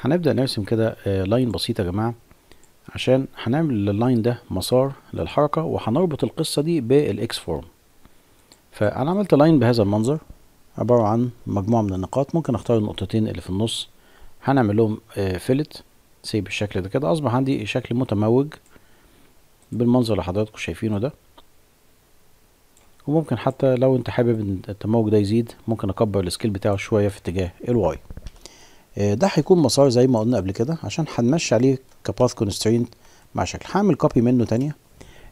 هنبدأ نرسم كده لاين آه، بسيط يا جماعة عشان هنعمل اللاين ده مسار للحركة وهنربط القصة دي بالاكس فورم فأنا عملت لاين بهذا المنظر عبارة عن مجموعة من النقاط ممكن اختار النقطتين اللي في النص هنعمل لهم فيلت آه، سيب الشكل ده كده أصبح عندي شكل متموج بالمنظر اللي حضراتكم شايفينه ده وممكن حتى لو انت حابب ان التموج ده يزيد ممكن اكبر السكيل بتاعه شوية في اتجاه الواي آه، ده هيكون مسار زي ما قلنا قبل كده عشان هنمشي عليه كباث كونسترينت مع شكل هعمل كوبي منه تانية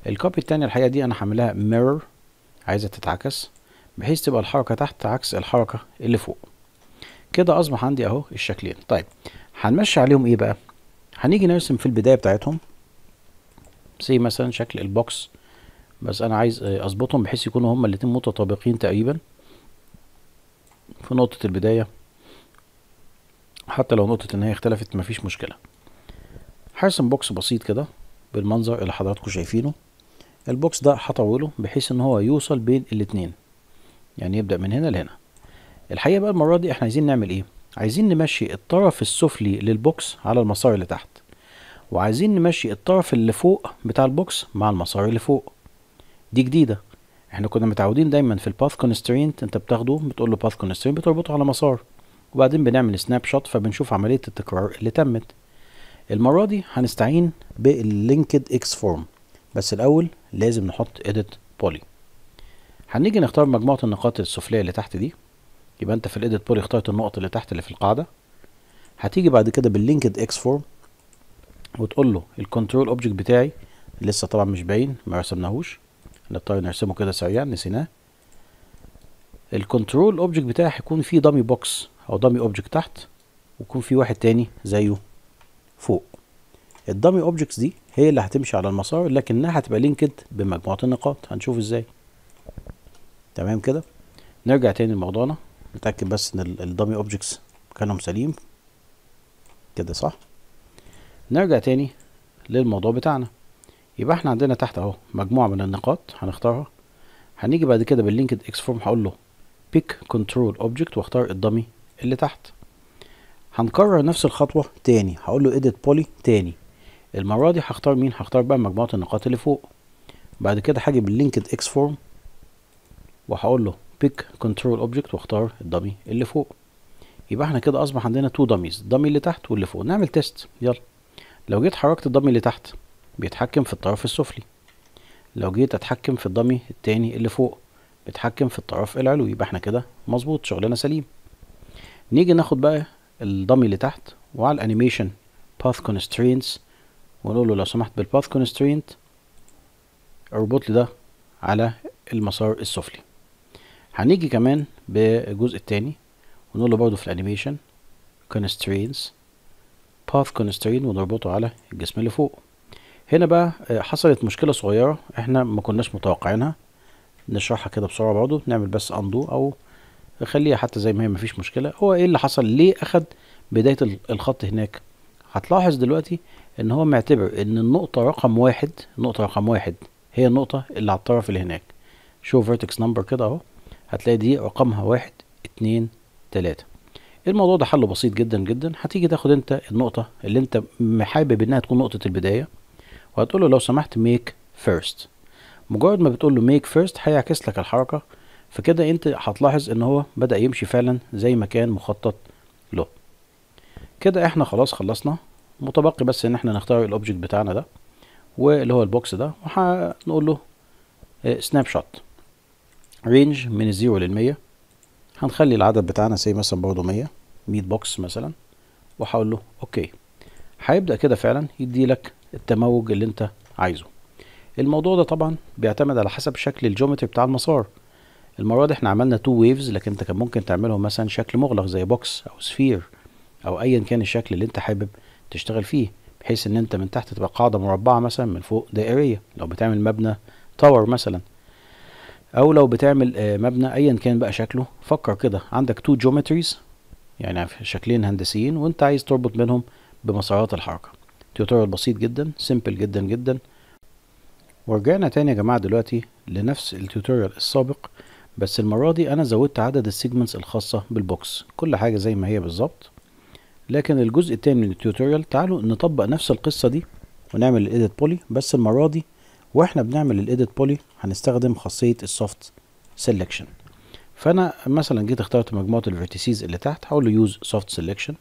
الكوبي التانية الحقيقة دي انا هعملها ميرور عايزة تتعكس بحيث تبقى الحركة تحت عكس الحركة اللي فوق كده اصبح عندي اهو الشكلين طيب هنمشي عليهم ايه بقى هنيجي نرسم في البداية بتاعتهم زي مثلا شكل البوكس بس انا عايز آه، اظبطهم بحيث يكونوا هما الاتنين متطابقين تقريبا في نقطة البداية حتى لو نقطة النهاية اختلفت مفيش مشكلة هرسم بوكس بسيط كده بالمنظر اللي حضراتكم شايفينه البوكس ده هطوله بحيث ان هو يوصل بين الاتنين يعني يبدأ من هنا لهنا الحقيقة بقى المرة دي احنا عايزين نعمل ايه عايزين نمشي الطرف السفلي للبوكس على المسار اللي تحت وعايزين نمشي الطرف اللي فوق بتاع البوكس مع المسار اللي فوق دي جديدة احنا كنا متعودين دايما في الباث كونسترينت انت بتاخده بتقول له باث كونسترينت بتربطه على مسار وبعدين بنعمل سناب شوت فبنشوف عملية التكرار اللي تمت المرة دي هنستعين باللينكد اكس فورم بس الأول لازم نحط edit poly هنيجي نختار مجموعة النقاط السفلية اللي تحت دي يبقى انت في الايديت بولي اخترت النقط اللي تحت اللي في القاعدة هتيجي بعد كده باللينكد اكس فورم وتقول له الكنترول اوبجكت بتاعي لسه طبعا مش باين ما رسمناهوش نضطر نرسمه كده سريعا نسيناه الكنترول اوبجكت بتاعي هيكون فيه دامي بوكس او دامي اوبجكت تحت ويكون في واحد تاني زيه فوق الدامي اوبجكتس دي هي اللي هتمشي على المسار لكنها هتبقى لينكد بمجموعه النقاط هنشوف ازاي تمام كده نرجع تاني لموضوعنا نتاكد بس ان الدامي اوبجكتس مكانهم سليم كده صح نرجع تاني للموضوع بتاعنا يبقى احنا عندنا تحت اهو مجموعه من النقاط هنختارها هنيجي بعد كده باللينكد اكس فورم هقول له بيك كنترول اوبجكت واختار الدامي اللي تحت هنكرر نفس الخطوة تاني هقول له edit poly تاني المرة دي هختار مين هختار بقى مجموعة النقاط اللي فوق بعد كده هاجي باللينكد اكس فورم وهقول له pick control object واختار الدمي اللي فوق يبقى احنا كده اصبح عندنا تو دميز الدمي اللي تحت واللي فوق نعمل تيست يلا لو جيت حركت الدمي اللي تحت بيتحكم في الطرف السفلي لو جيت اتحكم في الدمي التاني اللي فوق بيتحكم في الطرف العلوي يبقى احنا كده مظبوط شغلنا سليم نيجي ناخد بقى الضمي اللي تحت وعلى الانيميشن باث كونسترينتس ونقول له لو سمحت بالباث كونسترينت اربط لي ده على المسار السفلي هنيجي كمان بالجزء التاني ونقول له برضه في الانيميشن constraints path constraint ونربطه على الجسم اللي فوق هنا بقى آه، حصلت مشكلة صغيرة احنا ما كناش متوقعينها نشرحها كده بسرعة برضه نعمل بس undo او خليها حتى زي ما هي مفيش مشكله هو ايه اللي حصل ليه اخد بدايه الخط هناك هتلاحظ دلوقتي ان هو معتبر ان النقطه رقم واحد النقطه رقم واحد هي النقطه اللي على الطرف اللي هناك شو فيرتكس نمبر كده اهو هتلاقي دي رقمها واحد اتنين تلاته الموضوع ده حله بسيط جدا جدا هتيجي تاخد انت النقطه اللي انت حابب انها تكون نقطه البدايه وهتقول له لو سمحت ميك فيرست مجرد ما بتقول له ميك فيرست هيعكس لك الحركه فكده انت هتلاحظ ان هو بدأ يمشي فعلا زي ما كان مخطط له كده احنا خلاص خلصنا متبقي بس ان احنا نختار الاوبجكت بتاعنا ده واللي هو البوكس ده وهنقول له سناب شوت رينج من الزيرو للمية هنخلي العدد بتاعنا زي مثلا برضه مية مية بوكس مثلا وهقول له اوكي هيبدأ كده فعلا يدي لك التموج اللي انت عايزه الموضوع ده طبعا بيعتمد على حسب شكل الجيومتري بتاع المسار المره دي احنا عملنا تو ويفز لكن انت كان ممكن تعملهم مثلا شكل مغلق زي بوكس او سفير او ايا كان الشكل اللي انت حابب تشتغل فيه بحيث ان انت من تحت تبقى قاعده مربعه مثلا من فوق دائريه لو بتعمل مبنى تاور مثلا او لو بتعمل آه، مبنى ايا كان بقى شكله فكر كده عندك تو جيومتريز يعني شكلين هندسيين وانت عايز تربط بينهم بمسارات الحركه توتوريال بسيط جدا سيمبل جدا جدا ورجعنا تاني يا جماعه دلوقتي لنفس التوتوريال السابق بس المرة دي انا زودت عدد السيجمنتس الخاصة بالبوكس كل حاجة زي ما هي بالظبط لكن الجزء التاني من التوتوريال تعالوا نطبق نفس القصة دي ونعمل الايديت بولي بس المرة دي واحنا بنعمل الايديت بولي هنستخدم خاصية السوفت سيلكشن فانا مثلا جيت اخترت مجموعة الفيرتيسيز اللي تحت هقول له يوز سوفت سيلكشن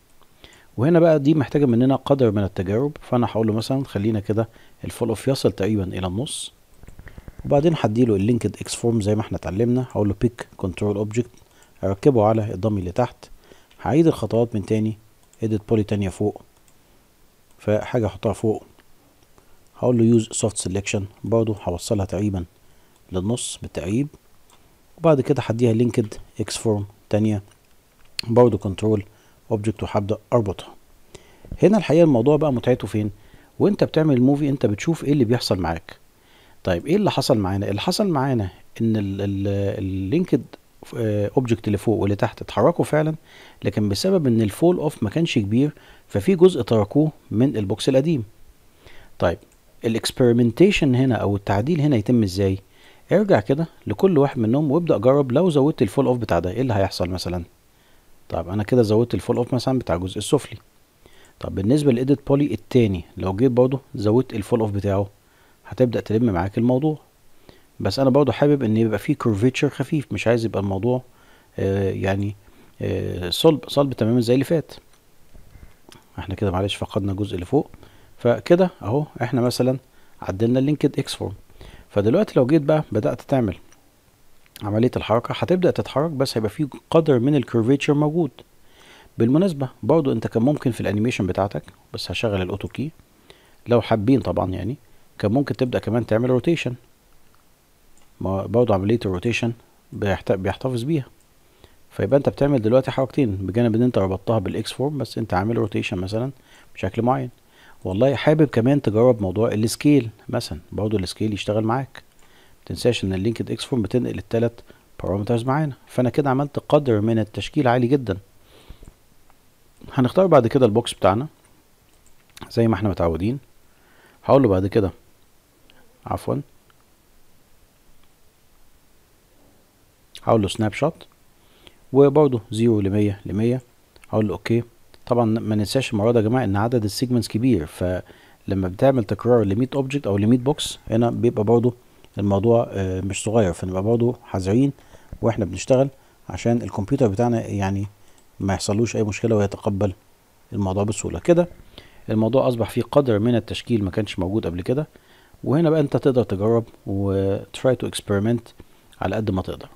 وهنا بقى دي محتاجة مننا قدر من التجارب فانا هقول له مثلا خلينا كده الفول اوف يصل تقريبا الى النص وبعدين هديله اللينكد اكس فورم زي ما احنا اتعلمنا هقول له بيك كنترول اوبجكت هركبه على الضمي اللي تحت هعيد الخطوات من تاني اديت بولي تانية فوق فحاجة احطها فوق هقول له يوز سوفت سيلكشن برضه هوصلها تقريبا للنص بالتقريب وبعد كده هديها لينكد اكس فورم تانية برضه كنترول اوبجكت وهبدأ اربطها هنا الحقيقة الموضوع بقى متعته فين وانت بتعمل الموفي انت بتشوف ايه اللي بيحصل معاك طيب ايه اللي حصل معانا اللي حصل معانا ان اللينكد اوبجكت آه، اللي فوق واللي تحت اتحركوا فعلا لكن بسبب ان الفول اوف ما كانش كبير ففي جزء تركوه من البوكس القديم طيب الاكسبيرمنتيشن هنا او التعديل هنا يتم ازاي ارجع كده لكل واحد منهم وابدا جرب لو زودت الفول اوف بتاع ده ايه اللي هيحصل مثلا طب انا كده زودت الفول اوف مثلا بتاع الجزء السفلي طب بالنسبه للايديت بولي التاني لو جيت برضه زودت الفول اوف بتاعه هتبدا تلم معاك الموضوع بس انا برضو حابب ان يبقى فيه كورفيتشر خفيف مش عايز يبقى الموضوع آه يعني آه صلب صلب تماما زي اللي فات احنا كده معلش فقدنا الجزء اللي فوق فكده اهو احنا مثلا عدلنا اللينكد اكس فورم فدلوقتي لو جيت بقى بدات تعمل عمليه الحركه هتبدا تتحرك بس هيبقى فيه قدر من الكيرفيتشر موجود بالمناسبه برضو انت كان ممكن في الانيميشن بتاعتك بس هشغل الاوتو كي لو حابين طبعا يعني كان ممكن تبدأ كمان تعمل روتيشن ما برضه عملية الروتيشن بيحتفظ بيها فيبقى انت بتعمل دلوقتي حركتين بجانب ان انت ربطتها بالاكس فورم بس انت عامل روتيشن مثلا بشكل معين والله حابب كمان تجرب موضوع السكيل مثلا برضه السكيل يشتغل معاك متنساش ان اللينكد اكس فورم بتنقل الثلاث بارامترز معانا فانا كده عملت قدر من التشكيل عالي جدا هنختار بعد كده البوكس بتاعنا زي ما احنا متعودين هقول له بعد كده عفوا هقول له سناب شوت وبرده زيرو لمية لمية هقول له اوكي طبعا ما ننساش المره ده يا جماعه ان عدد السيجمنتس كبير فلما بتعمل تكرار ل 100 اوبجكت او ل 100 بوكس هنا بيبقى برده الموضوع آه، مش صغير فنبقى برده حذرين واحنا بنشتغل عشان الكمبيوتر بتاعنا يعني ما يحصلوش اي مشكله ويتقبل الموضوع بسهوله كده الموضوع اصبح فيه قدر من التشكيل ما كانش موجود قبل كده وهنا بقى انت تقدر تجرب وتراي تو اكسبيرمنت على قد ما تقدر